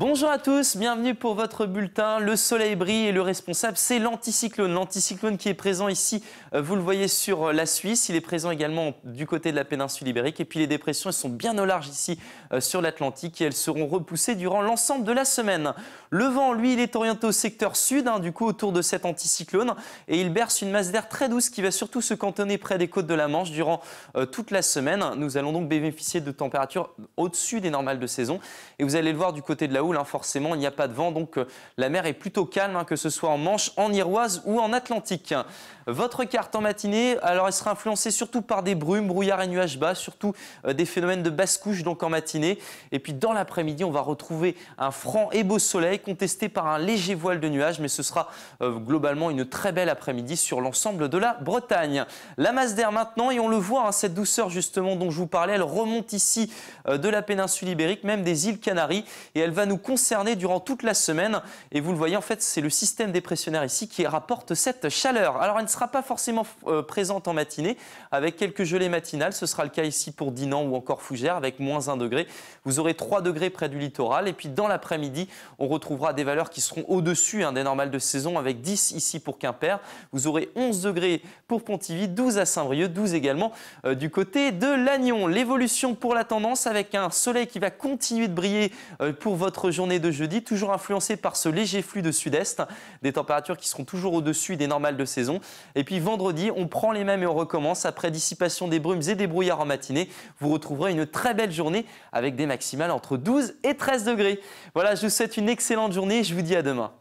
Bonjour à tous, bienvenue pour votre bulletin. Le soleil brille et le responsable, c'est l'anticyclone. L'anticyclone qui est présent ici, euh, vous le voyez sur la Suisse. Il est présent également du côté de la péninsule ibérique. Et puis les dépressions, elles sont bien au large ici euh, sur l'Atlantique et elles seront repoussées durant l'ensemble de la semaine. Le vent, lui, il est orienté au secteur sud, hein, du coup autour de cet anticyclone. Et il berce une masse d'air très douce qui va surtout se cantonner près des côtes de la Manche durant euh, toute la semaine. Nous allons donc bénéficier de températures au-dessus des normales de saison. Et vous allez le voir du côté de la Hein, forcément, il n'y a pas de vent, donc euh, la mer est plutôt calme, hein, que ce soit en Manche, en Iroise ou en Atlantique. Votre carte en matinée, alors elle sera influencée surtout par des brumes, brouillards et nuages bas, surtout euh, des phénomènes de basse couche donc en matinée. Et puis dans l'après-midi, on va retrouver un franc et beau soleil contesté par un léger voile de nuages, mais ce sera euh, globalement une très belle après-midi sur l'ensemble de la Bretagne. La masse d'air maintenant, et on le voit, hein, cette douceur justement dont je vous parlais, elle remonte ici de la péninsule ibérique, même des îles Canaries, et elle va nous Concerné durant toute la semaine. Et vous le voyez, en fait, c'est le système dépressionnaire ici qui rapporte cette chaleur. Alors, elle ne sera pas forcément euh, présente en matinée, avec quelques gelées matinales. Ce sera le cas ici pour Dinan ou encore Fougères, avec moins 1 degré. Vous aurez 3 degrés près du littoral. Et puis, dans l'après-midi, on retrouvera des valeurs qui seront au-dessus hein, des normales de saison, avec 10 ici pour Quimper. Vous aurez 11 degrés pour Pontivy, 12 à Saint-Brieuc, 12 également euh, du côté de Lannion. L'évolution pour la tendance, avec un soleil qui va continuer de briller euh, pour votre journée de jeudi, toujours influencée par ce léger flux de sud-est, des températures qui seront toujours au-dessus des normales de saison. Et puis vendredi, on prend les mêmes et on recommence. Après dissipation des brumes et des brouillards en matinée, vous retrouverez une très belle journée avec des maximales entre 12 et 13 degrés. Voilà, je vous souhaite une excellente journée et je vous dis à demain.